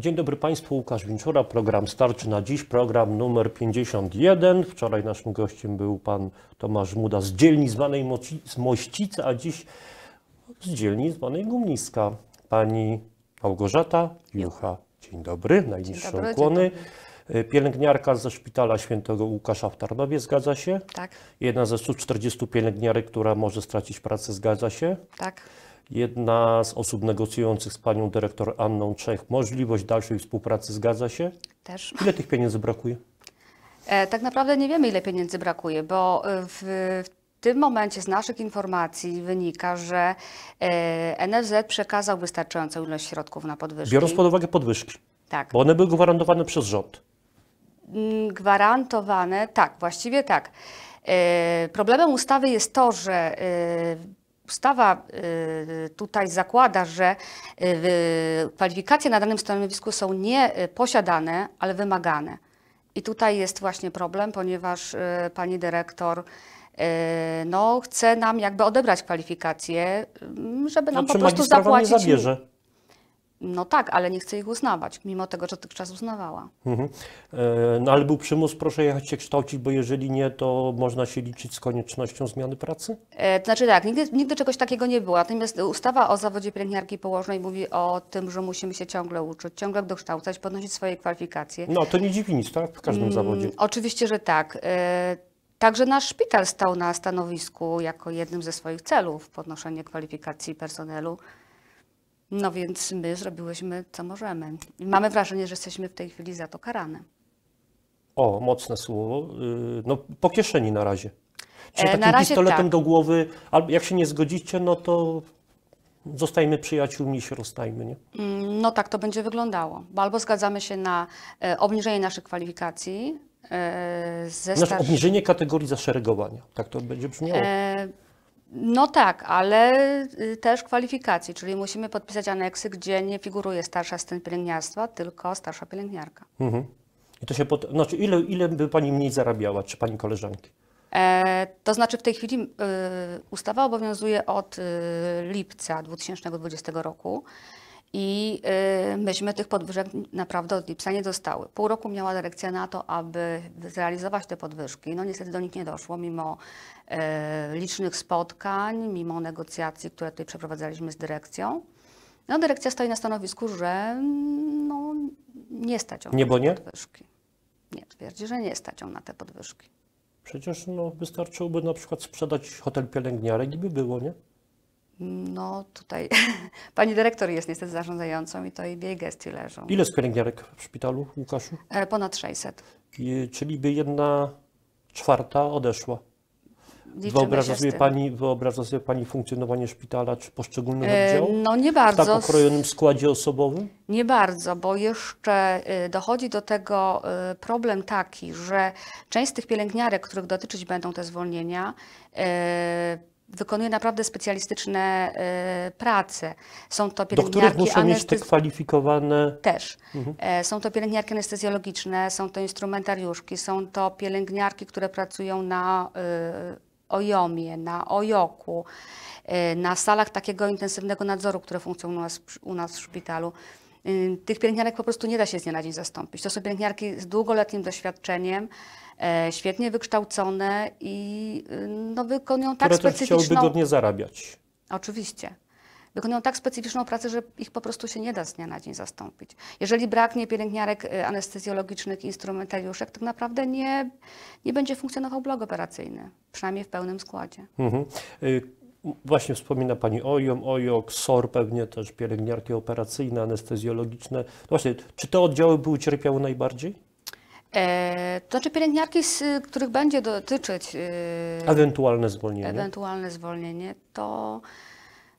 Dzień dobry Państwu, Łukasz Winczura, program Starczy na dziś, program numer 51. Wczoraj naszym gościem był pan Tomasz Muda z dzielni zwanej Moci, Mościca, a dziś z dzielni zwanej Gumniska. Pani Małgorzata Jucha. Dzień dobry, najniższe ukłony. Y, pielęgniarka ze szpitala świętego Łukasza w Tarnowie, zgadza się? Tak. Jedna ze 140 pielęgniarek, która może stracić pracę, zgadza się? Tak. Jedna z osób negocjujących z panią dyrektor Anną Czech możliwość dalszej współpracy zgadza się? Też. Ile tych pieniędzy brakuje? E, tak naprawdę nie wiemy, ile pieniędzy brakuje, bo e, w, w tym momencie z naszych informacji wynika, że e, NFZ przekazał wystarczającą ilość środków na podwyżki. Biorąc pod uwagę podwyżki. Tak. Bo one były gwarantowane przez rząd. Mm, gwarantowane, tak, właściwie tak. E, problemem ustawy jest to, że e, Ustawa y, tutaj zakłada, że y, kwalifikacje na danym stanowisku są nie y, posiadane, ale wymagane. I tutaj jest właśnie problem, ponieważ pani dyrektor no, chce nam jakby odebrać kwalifikacje, żeby nam znaczy, po prostu zapłacić. Nie zabierze. No tak, ale nie chce ich uznawać, mimo tego, że dotychczas uznawała. Mhm. E, no ale był przymus, proszę jechać się kształcić, bo jeżeli nie, to można się liczyć z koniecznością zmiany pracy? To e, znaczy tak, nigdy, nigdy czegoś takiego nie było. Natomiast ustawa o zawodzie pielęgniarki położnej mówi o tym, że musimy się ciągle uczyć, ciągle dokształcać, podnosić swoje kwalifikacje. No to nie dziwi nic, tak? W każdym mm, zawodzie. Oczywiście, że tak. E, także nasz szpital stał na stanowisku jako jednym ze swoich celów podnoszenie kwalifikacji personelu. No więc my zrobiłyśmy, co możemy. Mamy wrażenie, że jesteśmy w tej chwili za to karane. O, mocne słowo. Y, no, po kieszeni na razie. Czy e, takim pistoletem tak. do głowy, albo jak się nie zgodzicie, no to zostajmy przyjaciółmi i się rozstajmy, nie? Mm, no tak to będzie wyglądało. Bo albo zgadzamy się na e, obniżenie naszych kwalifikacji, e, ze znaczy, obniżenie kategorii zaszeregowania, tak to będzie brzmiało. E, no tak, ale y, też kwalifikacji, czyli musimy podpisać aneksy, gdzie nie figuruje starsza asystent pielęgniarstwa, tylko starsza pielęgniarka. Mhm. I to się pod... znaczy, ile, ile by Pani mniej zarabiała, czy Pani koleżanki? E, to znaczy w tej chwili y, ustawa obowiązuje od y, lipca 2020 roku. I y, myśmy tych podwyżek naprawdę od lipca nie dostały. Pół roku miała dyrekcja na to, aby zrealizować te podwyżki. No niestety do nich nie doszło, mimo y, licznych spotkań, mimo negocjacji, które tutaj przeprowadzaliśmy z dyrekcją. No dyrekcja stoi na stanowisku, że no, nie stać ją nie, na te nie? podwyżki. Nie, twierdzi, że nie stać ją na te podwyżki. Przecież no, wystarczyłoby na przykład sprzedać hotel pielęgniarek i by było, nie? No tutaj pani dyrektor jest niestety zarządzającą i to i w jej gestii leżą. Ile jest pielęgniarek w szpitalu, Łukaszu? E, ponad 600. I, czyli by jedna czwarta odeszła. wyobraża sobie, pani, wyobraża sobie Pani funkcjonowanie szpitala czy poszczególnych e, oddziałów? No nie bardzo. W tak okrojonym składzie osobowym? Nie bardzo, bo jeszcze y, dochodzi do tego y, problem taki, że część z tych pielęgniarek, których dotyczyć będą te zwolnienia, y, wykonuje naprawdę specjalistyczne y, prace. Są to pielęgniarki Do których muszą mieć te kwalifikowane... Też. Mhm. E, są to pielęgniarki anestezjologiczne, są to instrumentariuszki, są to pielęgniarki, które pracują na y, ojomie, na ojoku, y, na salach takiego intensywnego nadzoru, które funkcjonują u nas w szpitalu. Y, tych pielęgniarek po prostu nie da się z dnia na dzień zastąpić. To są pielęgniarki z długoletnim doświadczeniem, e, świetnie wykształcone i y, no, wykonują tak Które specyficzną... Które godnie zarabiać. Oczywiście wykonują tak specyficzną pracę, że ich po prostu się nie da z dnia na dzień zastąpić. Jeżeli braknie pielęgniarek y, anestezjologicznych, instrumentariuszek, tak naprawdę nie, nie będzie funkcjonował blok operacyjny, przynajmniej w pełnym składzie. Mhm. Właśnie wspomina Pani OIOM, OJOK, SOR pewnie też, pielęgniarki operacyjne, anestezjologiczne. No właśnie, czy te oddziały były cierpiały najbardziej? E, to znaczy pielęgniarki, z których będzie dotyczyć y, ewentualne zwolnienie, ewentualne zwolnienie to,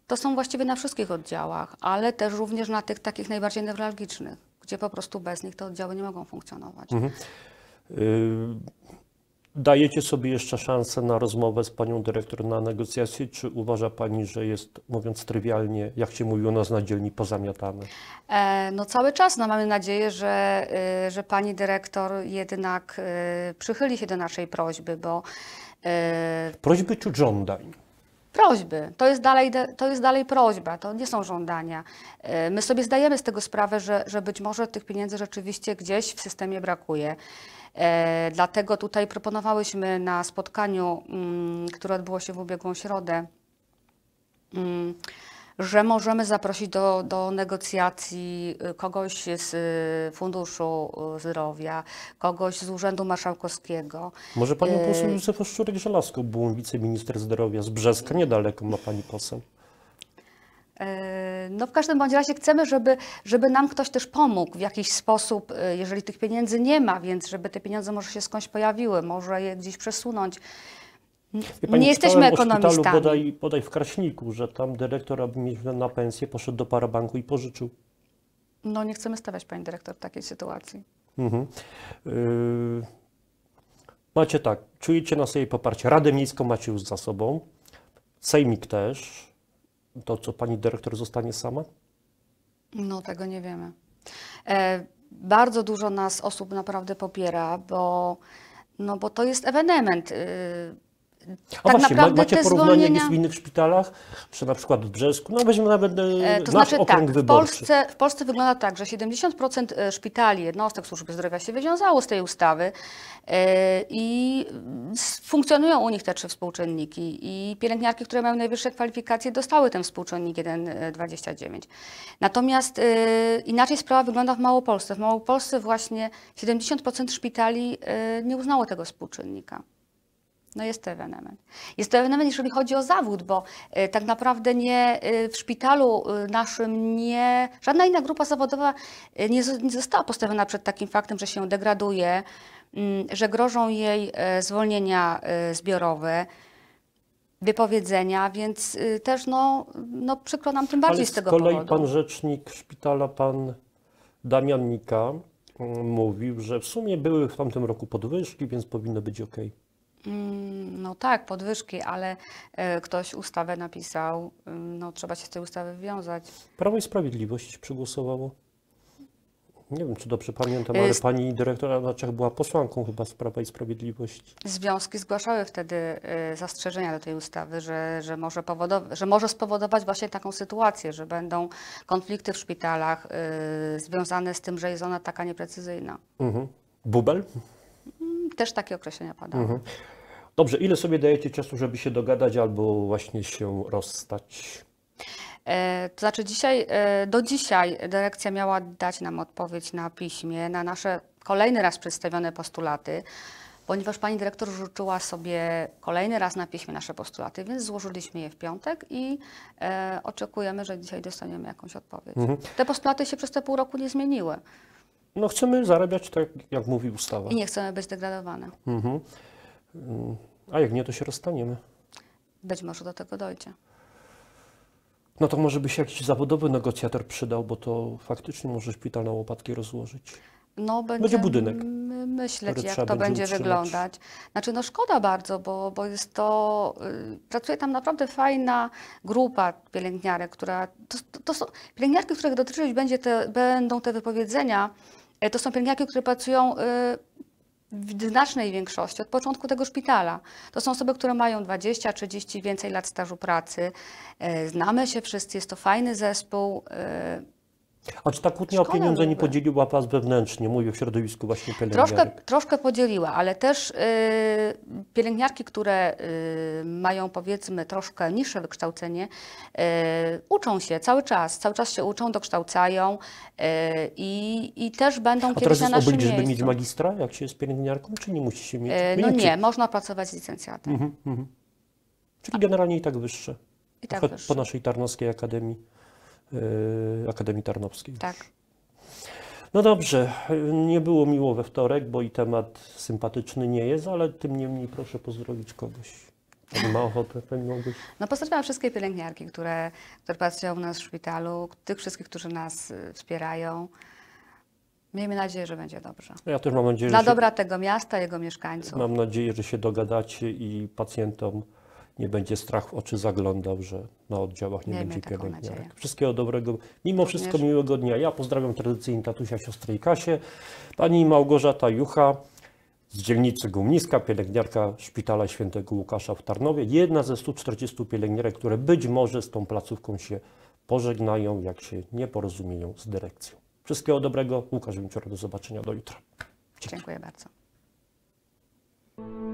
to są właściwie na wszystkich oddziałach, ale też również na tych takich najbardziej newralgicznych, gdzie po prostu bez nich te oddziały nie mogą funkcjonować. Mhm. Y Dajecie sobie jeszcze szansę na rozmowę z panią dyrektor na negocjacje, czy uważa pani, że jest, mówiąc trywialnie, jak się mówi u nas na dzielni, pozamiatane? E, no cały czas no, mamy nadzieję, że, y, że pani dyrektor jednak y, przychyli się do naszej prośby, bo... Y... Prośby czy żądań? prośby. To jest, dalej, to jest dalej prośba, to nie są żądania. E, my sobie zdajemy z tego sprawę, że, że być może tych pieniędzy rzeczywiście gdzieś w systemie brakuje. E, dlatego tutaj proponowałyśmy na spotkaniu, mm, które odbyło się w ubiegłą środę, mm, że możemy zaprosić do, do negocjacji y, kogoś z y, Funduszu Zdrowia, kogoś z Urzędu Marszałkowskiego. Może panią y, poseł Józefa Szczurek-Żelazko, był wiceminister zdrowia z Brzeska, niedaleko ma pani poseł. No w każdym bądź razie chcemy, żeby, żeby nam ktoś też pomógł w jakiś sposób, jeżeli tych pieniędzy nie ma, więc żeby te pieniądze może się skądś pojawiły, może je gdzieś przesunąć. Pani, nie jesteśmy ekonomistami. Szpitalu bodaj, bodaj w Kraśniku, że tam dyrektor, aby mieć na pensję, poszedł do parabanku i pożyczył. No nie chcemy stawiać pani dyrektor w takiej sytuacji. Mhm. Yy... Macie tak, czujecie na sobie poparcie. Radę Miejską macie już za sobą, Sejmik też. To co, pani dyrektor zostanie sama? No tego nie wiemy. E, bardzo dużo nas osób naprawdę popiera, bo, no, bo to jest ewenement. Y, a tak właśnie, naprawdę macie porównanie zwolnienia... w innych szpitalach, czy na przykład w Brzesku? No weźmy nawet e, e to nasz znaczy, tak, okręg tak, wyborczy. W Polsce, w Polsce wygląda tak, że 70% e, szpitali, jednostek służby zdrowia się wywiązało z tej ustawy e, i funkcjonują u nich te trzy współczynniki i pielęgniarki, które mają najwyższe kwalifikacje dostały ten współczynnik 1,29. Natomiast e, inaczej sprawa wygląda w Małopolsce. W Małopolsce właśnie 70% szpitali e, nie uznało tego współczynnika. No jest to ewenement. Jest to ewenement, jeżeli chodzi o zawód, bo e, tak naprawdę nie e, w szpitalu e, naszym nie, żadna inna grupa zawodowa nie, została postawiona przed takim faktem, że się degraduje, mm, że grożą jej zwolnienia zbiorowe, wypowiedzenia, więc też no, no przykro nam tym bardziej Ale z tego powodu. z kolei powodu. pan rzecznik szpitala, pan Damian Mika mm, mówił, że w sumie były w tamtym roku podwyżki, więc powinno być ok. Mm, no tak, podwyżki, ale e, ktoś ustawę napisał, mm, no trzeba się z tej ustawy wywiązać. Prawo i Sprawiedliwość przegłosowało. Nie wiem, czy dobrze pamiętam, ale y, pani dyrektor Adlaczek była posłanką chyba z Prawa i Sprawiedliwości. Związki zgłaszały wtedy y, zastrzeżenia do tej ustawy, że, że, może że może spowodować właśnie taką sytuację, że będą konflikty w szpitalach y, związane z tym, że jest ona taka nieprecyzyjna. Mhm. Bubel? też takie określenia padały. Mhm. Dobrze, ile sobie dajecie czasu, żeby się dogadać albo właśnie się rozstać? E, to znaczy dzisiaj, e, do dzisiaj dyrekcja miała dać nam odpowiedź na piśmie na nasze kolejny raz przedstawione postulaty, ponieważ pani dyrektor rzuciła sobie kolejny raz na piśmie nasze postulaty, więc złożyliśmy je w piątek i e, oczekujemy, że dzisiaj dostaniemy jakąś odpowiedź. Mhm. Te postulaty się przez te pół roku nie zmieniły. No chcemy zarabiać tak, jak mówi ustawa. I nie chcemy być degradowane. Mhm. A jak nie, to się rozstaniemy. Być może do tego dojdzie. No to może by się jakiś zawodowy negocjator przydał, bo to faktycznie może szpital na łopatki rozłożyć. No, będzie budynek. Myśleć, jak to będzie utrzymać. wyglądać. Znaczy, no szkoda bardzo, bo, bo jest to. Y, pracuje tam naprawdę fajna grupa pielęgniarek, która. To, to, to są pielęgniarki, których dotyczyć będzie te, będą te wypowiedzenia E, to są pielęgniarki, które pracują y, w znacznej większości od początku tego szpitala. To są osoby, które mają 20-30 więcej lat stażu pracy. E, znamy się wszyscy, jest to fajny zespół. Y, a czy ta kłótnia o pieniądze nie podzieliła Was wewnętrznie, mówię w środowisku właśnie pielęgniarek? Troszkę, troszkę podzieliła, ale też y, pielęgniarki, które y, mają powiedzmy troszkę niższe wykształcenie, yy, uczą się cały czas, cały czas się uczą, dokształcają y, i, i też będą A kiedyś na naszym obydź, miejscu. żeby mieć magistra, jak się jest pielęgniarką, czy nie musi się mieć? no nie, można pracować z licencjatem. Mhm, mhm. Czyli generalnie i tak wyższe. I tak wyższe. Po naszej Tarnowskiej Akademii. Y, Akademii Tarnowskiej. Tak. No dobrze, nie było miło we wtorek, bo i temat sympatyczny nie jest, ale tym niemniej proszę pozdrowić kogoś. Pani ma ochotę, pani mogłeś? No pozdrawiam wszystkie pielęgniarki, które, które pracują u nas w szpitalu, tych wszystkich, którzy nas y, wspierają. Miejmy nadzieję, że będzie dobrze. Ja też mam nadzieję, Dla że dobra się... tego miasta, jego mieszkańców. Mam nadzieję, że się dogadacie i pacjentom nie będzie strach w oczy zaglądał, że na oddziałach nie Miejmy będzie pielęgniarek. Nadzieję. Wszystkiego dobrego. Mimo Również. wszystko miłego dnia. Ja pozdrawiam tradycyjnie tatusia, siostry i Kasię. Pani Małgorzata Jucha z dzielnicy Gumniska, pielęgniarka Szpitala Świętego Łukasza w Tarnowie. Jedna ze 140 pielęgniarek, które być może z tą placówką się pożegnają, jak się nie porozumieją z dyrekcją. Wszystkiego dobrego. Łukasz Wincior, do zobaczenia do jutra. Dziękuję, Dziękuję bardzo.